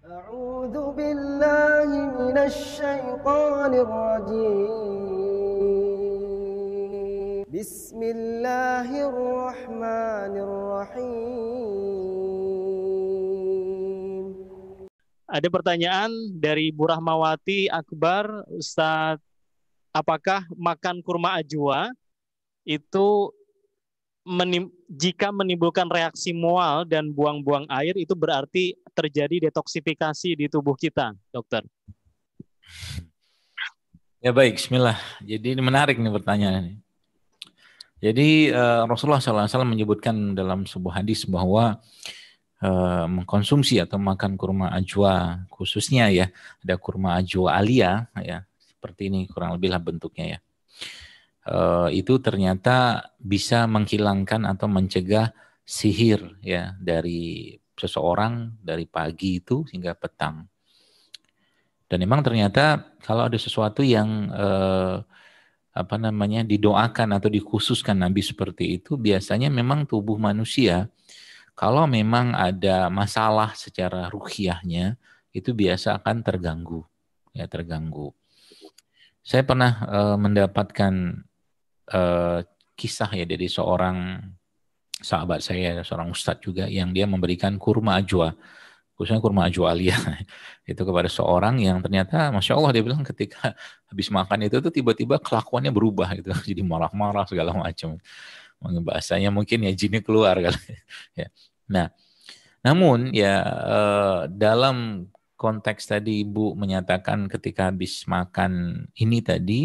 أعوذ بالله من الشيطان الرجيم بسم الله الرحمن الرحيم Ada pertanyaan dari Bu Rahmawati Akbar Ustadz apakah makan kurma ajwa itu menim jika menimbulkan reaksi mual dan buang-buang air itu berarti terjadi detoksifikasi di tubuh kita, dokter. Ya baik, Bismillah. Jadi ini menarik nih pertanyaan ini. Jadi eh, Rasulullah SAW menyebutkan dalam sebuah hadis bahwa uh, mengkonsumsi atau makan kurma ajwa khususnya ya ada kurma ajwa alia ya seperti ini kurang lebih lah bentuknya ya Eh, itu ternyata bisa menghilangkan atau mencegah sihir ya dari seseorang dari pagi itu hingga petang. Dan memang ternyata kalau ada sesuatu yang eh, apa namanya didoakan atau dikhususkan Nabi seperti itu, biasanya memang tubuh manusia kalau memang ada masalah secara ruhiahnya itu biasa akan terganggu, ya terganggu. Saya pernah eh, mendapatkan Eh, kisah ya dari seorang sahabat saya, seorang ustadz juga yang dia memberikan kurma ajwa, khususnya kurma ajwa alia itu kepada seorang yang ternyata, masya Allah dia bilang ketika habis makan itu tuh tiba-tiba kelakuannya berubah gitu, jadi marah-marah segala macam. Bahasanya mungkin ya jinnya keluar kali. ya. Nah, namun ya eh, dalam konteks tadi Ibu menyatakan ketika habis makan ini tadi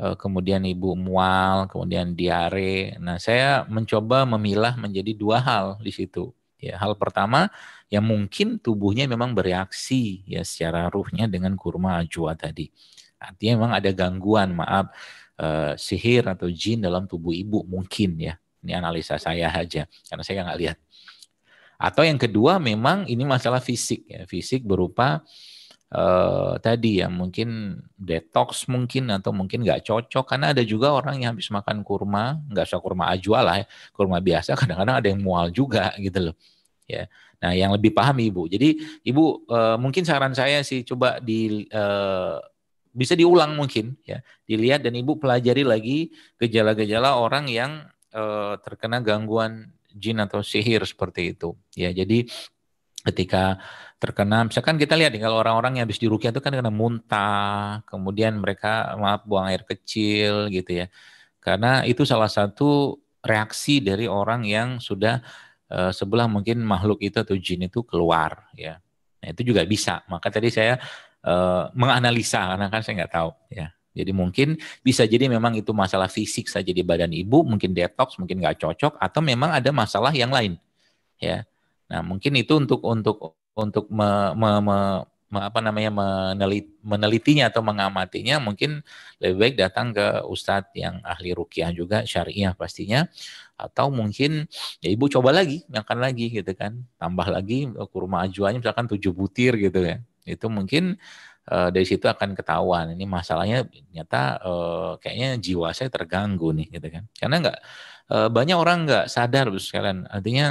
Eh, kemudian ibu mual, kemudian diare. Nah, saya mencoba memilah menjadi dua hal di situ. Ya, hal pertama ya mungkin tubuhnya memang bereaksi ya secara ruhnya dengan kurma ajwa tadi. Artinya memang ada gangguan, maaf, eh, sihir atau jin dalam tubuh ibu mungkin ya. Ini analisa saya aja karena saya nggak lihat. Atau yang kedua memang ini masalah fisik ya, fisik berupa eh, tadi ya mungkin detox mungkin atau mungkin nggak cocok karena ada juga orang yang habis makan kurma nggak usah kurma ajwa lah ya kurma biasa kadang-kadang ada yang mual juga gitu loh ya nah yang lebih paham ibu jadi ibu eh, mungkin saran saya sih coba di eh, bisa diulang mungkin ya dilihat dan ibu pelajari lagi gejala-gejala orang yang eh, terkena gangguan jin atau sihir seperti itu ya jadi ketika terkena misalkan kita lihat nih kalau orang-orang yang habis dirukiah itu kan kena muntah, kemudian mereka maaf buang air kecil gitu ya. Karena itu salah satu reaksi dari orang yang sudah uh, sebelah mungkin makhluk itu atau jin itu keluar ya. Nah, itu juga bisa. Maka tadi saya uh, menganalisa karena kan saya nggak tahu ya. Jadi mungkin bisa jadi memang itu masalah fisik saja di badan ibu, mungkin detox, mungkin nggak cocok, atau memang ada masalah yang lain. Ya, Nah, mungkin itu untuk untuk untuk me, me, me, me, apa namanya menelit, menelitinya atau mengamatinya mungkin lebih baik datang ke ustadz yang ahli rukiah juga syariah pastinya atau mungkin ya ibu coba lagi makan lagi gitu kan tambah lagi eh, kurma ajuannya misalkan tujuh butir gitu ya itu mungkin e, dari situ akan ketahuan ini masalahnya ternyata e, kayaknya jiwa saya terganggu nih gitu kan karena nggak e, banyak orang nggak sadar sekalian artinya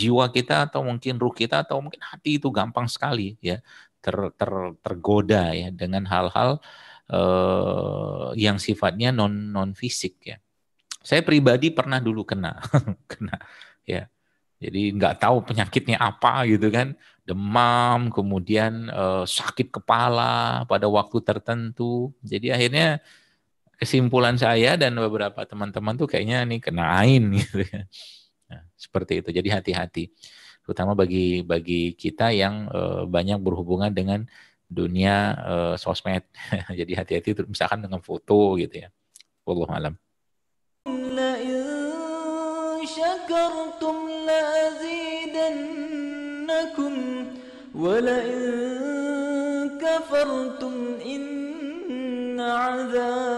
jiwa kita atau mungkin ruh kita atau mungkin hati itu gampang sekali ya ter, ter tergoda ya dengan hal-hal eh, yang sifatnya non non fisik ya. Saya pribadi pernah dulu kena kena ya. Jadi nggak tahu penyakitnya apa gitu kan, demam, kemudian eh, sakit kepala pada waktu tertentu. Jadi akhirnya kesimpulan saya dan beberapa teman-teman tuh kayaknya nih kena ain gitu ya seperti itu. Jadi hati-hati, terutama bagi bagi kita yang uh, banyak berhubungan dengan dunia uh, sosmed. Jadi hati-hati misalkan dengan foto gitu ya. Allah alam. ولئن كفرتم